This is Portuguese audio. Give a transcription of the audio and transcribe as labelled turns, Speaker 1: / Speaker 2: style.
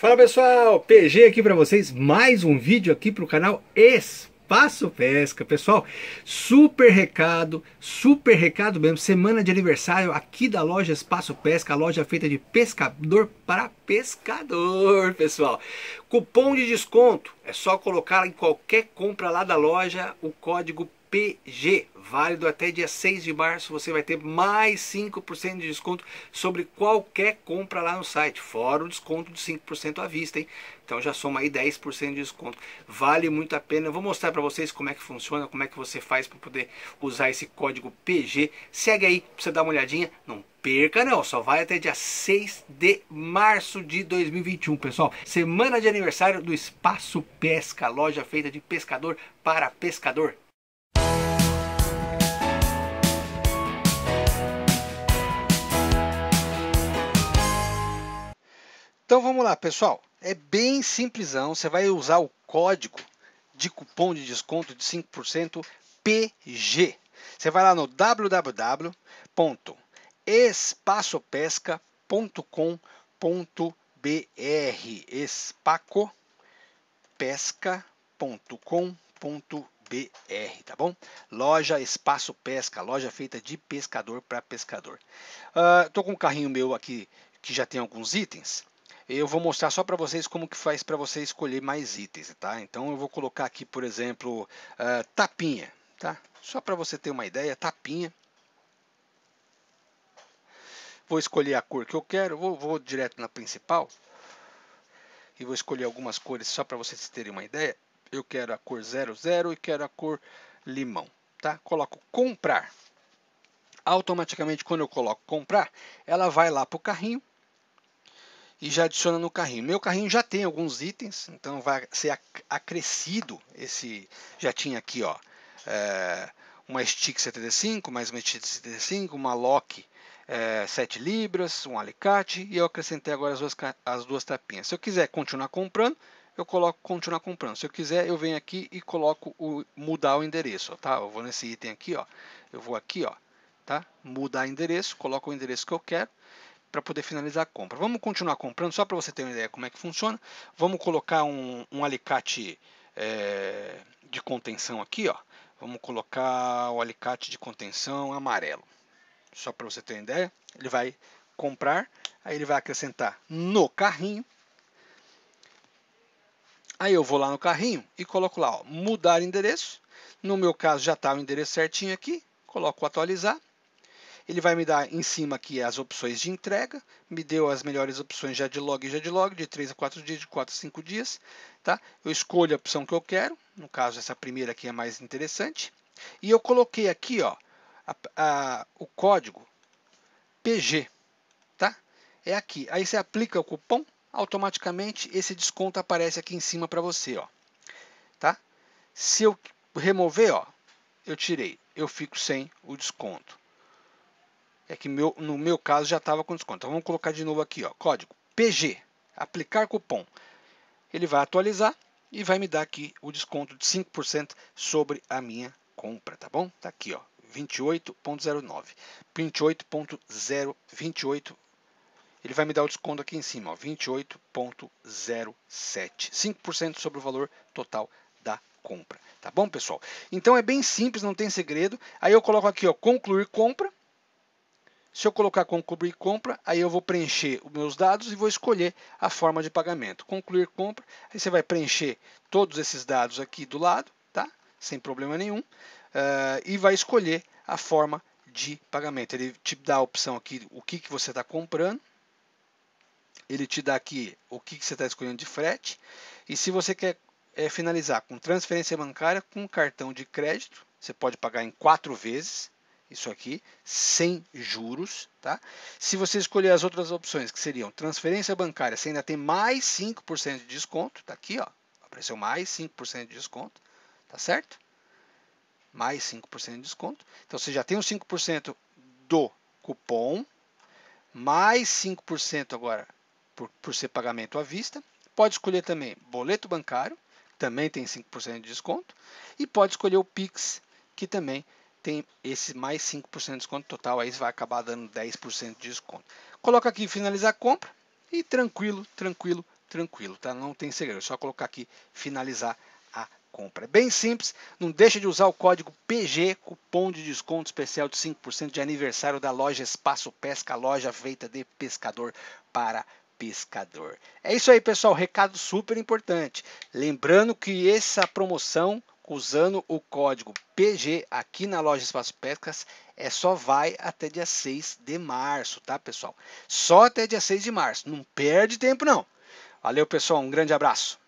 Speaker 1: Fala pessoal, PG aqui para vocês, mais um vídeo aqui para o canal Espaço Pesca. Pessoal, super recado, super recado mesmo, semana de aniversário aqui da loja Espaço Pesca, loja feita de pescador para pescador, pessoal. Cupom de desconto, é só colocar em qualquer compra lá da loja o código PG, válido até dia 6 de março, você vai ter mais 5% de desconto sobre qualquer compra lá no site, fora o desconto de 5% à vista, hein? Então já soma aí 10% de desconto. Vale muito a pena. Eu vou mostrar para vocês como é que funciona, como é que você faz para poder usar esse código PG. Segue aí para você dar uma olhadinha. Não perca não, só vai até dia 6 de março de 2021, pessoal. Semana de aniversário do Espaço Pesca, loja feita de pescador para pescador. vamos lá, pessoal. É bem simplesão. Você vai usar o código de cupom de desconto de 5% PG. Você vai lá no www.espaçopesca.com.br espacopesca.com.br, tá bom? Loja Espaço Pesca, loja feita de pescador para pescador. Uh, tô com um carrinho meu aqui que já tem alguns itens. Eu vou mostrar só para vocês como que faz para você escolher mais itens, tá? Então eu vou colocar aqui, por exemplo, uh, tapinha, tá? Só para você ter uma ideia, tapinha. Vou escolher a cor que eu quero, vou, vou direto na principal. E vou escolher algumas cores só para vocês terem uma ideia. Eu quero a cor 00 e quero a cor limão, tá? Coloco comprar automaticamente quando eu coloco comprar, ela vai lá para o carrinho e já adiciona no carrinho. Meu carrinho já tem alguns itens, então vai ser acrescido esse. Já tinha aqui, ó, é, uma Stick 75, mais uma Stick 75, uma Lock é, 7 libras, um alicate e eu acrescentei agora as duas, as duas tapinhas. Se eu quiser continuar comprando, eu coloco continuar comprando. Se eu quiser, eu venho aqui e coloco o mudar o endereço, tá? Eu vou nesse item aqui, ó. Eu vou aqui, ó, tá? Mudar endereço, coloco o endereço que eu quero para poder finalizar a compra. Vamos continuar comprando, só para você ter uma ideia como é que funciona. Vamos colocar um, um alicate é, de contenção aqui, ó. Vamos colocar o alicate de contenção amarelo. Só para você ter uma ideia, ele vai comprar, aí ele vai acrescentar no carrinho. Aí eu vou lá no carrinho e coloco lá, ó, mudar endereço. No meu caso já está o endereço certinho aqui, coloco atualizar. Ele vai me dar em cima aqui as opções de entrega, me deu as melhores opções já de log e já de log, de 3 a 4 dias, de 4 a 5 dias. Tá? Eu escolho a opção que eu quero, no caso essa primeira aqui é mais interessante. E eu coloquei aqui ó, a, a, o código PG. Tá? É aqui. Aí você aplica o cupom, automaticamente esse desconto aparece aqui em cima para você. Ó. Tá? Se eu remover, ó, eu tirei, eu fico sem o desconto. É que meu, no meu caso já estava com desconto. Então vamos colocar de novo aqui, ó, código PG, aplicar cupom. Ele vai atualizar e vai me dar aqui o desconto de 5% sobre a minha compra, tá bom? Tá aqui, ó, 28.09, 28.028. ele vai me dar o desconto aqui em cima, 28.07, 5% sobre o valor total da compra, tá bom, pessoal? Então é bem simples, não tem segredo. Aí eu coloco aqui, ó, concluir compra, se eu colocar concluir compra, aí eu vou preencher os meus dados e vou escolher a forma de pagamento. Concluir compra, aí você vai preencher todos esses dados aqui do lado, tá? sem problema nenhum, uh, e vai escolher a forma de pagamento. Ele te dá a opção aqui, o que, que você está comprando, ele te dá aqui o que, que você está escolhendo de frete, e se você quer é, finalizar com transferência bancária, com cartão de crédito, você pode pagar em quatro vezes, isso aqui, sem juros. Tá? Se você escolher as outras opções, que seriam transferência bancária, você ainda tem mais 5% de desconto, está aqui, ó, apareceu mais 5% de desconto, tá certo? Mais 5% de desconto. Então, você já tem os 5% do cupom, mais 5% agora por, por ser pagamento à vista. Pode escolher também boleto bancário, também tem 5% de desconto. E pode escolher o Pix, que também tem esse mais 5% de desconto total, aí você vai acabar dando 10% de desconto. Coloca aqui finalizar a compra e tranquilo, tranquilo, tranquilo, tá? Não tem segredo, é só colocar aqui finalizar a compra. É bem simples, não deixa de usar o código PG, cupom de desconto especial de 5% de aniversário da loja Espaço Pesca, loja feita de pescador para pescador. É isso aí, pessoal, recado super importante. Lembrando que essa promoção Usando o código PG aqui na loja Espaço Pescas, é só vai até dia 6 de março, tá, pessoal? Só até dia 6 de março. Não perde tempo, não. Valeu, pessoal. Um grande abraço.